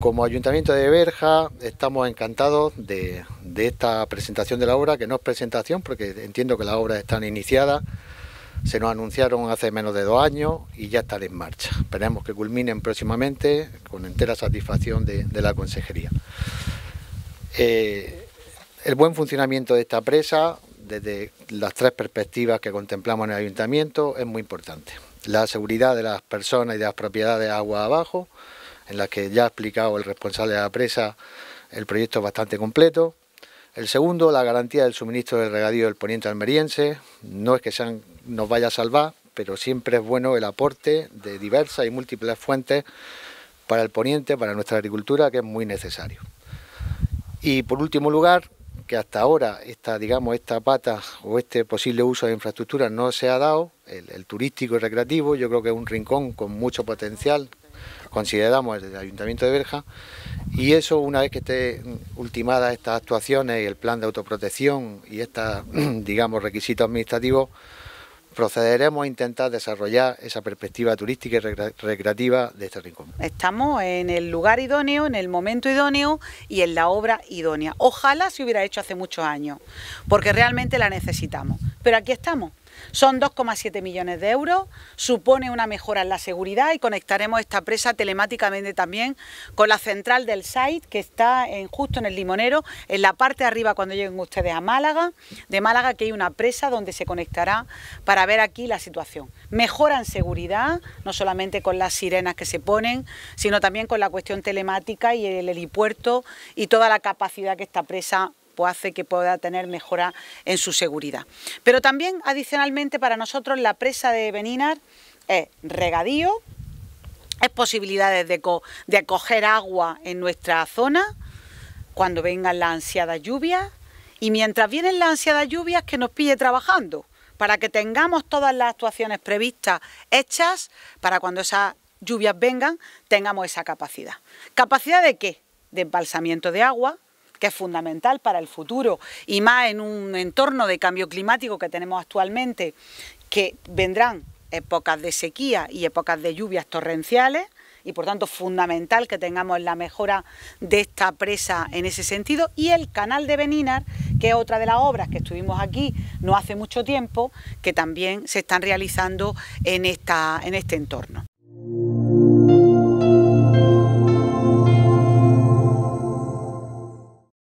Como Ayuntamiento de Berja estamos encantados de, esta presentación de la obra, que no es presentación porque entiendo que las obras están iniciadas, se nos anunciaron hace menos de dos años y ya están en marcha. Esperemos que culminen próximamente con entera satisfacción de, la Consejería. Eh, el buen funcionamiento de esta presa, desde las tres perspectivas que contemplamos en el Ayuntamiento, es muy importante. La seguridad de las personas y de las propiedades agua abajo, en las que ya ha explicado el responsable de la presa el proyecto es bastante completo. El segundo, la garantía del suministro del regadío del poniente almeriense. No es que nos vaya a salvar, pero siempre es bueno el aporte de diversas y múltiples fuentes para el poniente, para nuestra agricultura, que es muy necesario. Y por último lugar, que hasta ahora esta, digamos, esta pata o este posible uso de infraestructura no se ha dado, el, el turístico y recreativo, yo creo que es un rincón con mucho potencial consideramos desde el Ayuntamiento de Berja y eso una vez que esté ultimadas estas actuaciones y el plan de autoprotección y estos, digamos, requisitos administrativos, procederemos a intentar desarrollar esa perspectiva turística y recreativa de este rincón. Estamos en el lugar idóneo, en el momento idóneo y en la obra idónea. Ojalá se hubiera hecho hace muchos años, porque realmente la necesitamos. Pero aquí estamos. Son 2,7 millones de euros, supone una mejora en la seguridad y conectaremos esta presa telemáticamente también con la central del site que está justo en el limonero, en la parte de arriba cuando lleguen ustedes a Málaga, de Málaga que hay una presa donde se conectará para ver aquí la situación. Mejora en seguridad, no solamente con las sirenas que se ponen, sino también con la cuestión telemática y el helipuerto y toda la capacidad que esta presa pues, hace que pueda tener mejora en su seguridad. Pero también adicionalmente para nosotros la presa de Beninar es regadío, es posibilidades de, acoger de agua en nuestra zona cuando vengan las ansiadas lluvias y mientras vienen las ansiadas lluvias que nos pille trabajando para que tengamos todas las actuaciones previstas hechas para cuando esas lluvias vengan tengamos esa capacidad. ¿Capacidad de qué? De embalsamiento de agua, que es fundamental para el futuro y más en un entorno de cambio climático que tenemos actualmente, que vendrán épocas de sequía y épocas de lluvias torrenciales y por tanto fundamental que tengamos la mejora de esta presa en ese sentido y el canal de Beninar, que es otra de las obras que estuvimos aquí no hace mucho tiempo, que también se están realizando en, esta, en este entorno.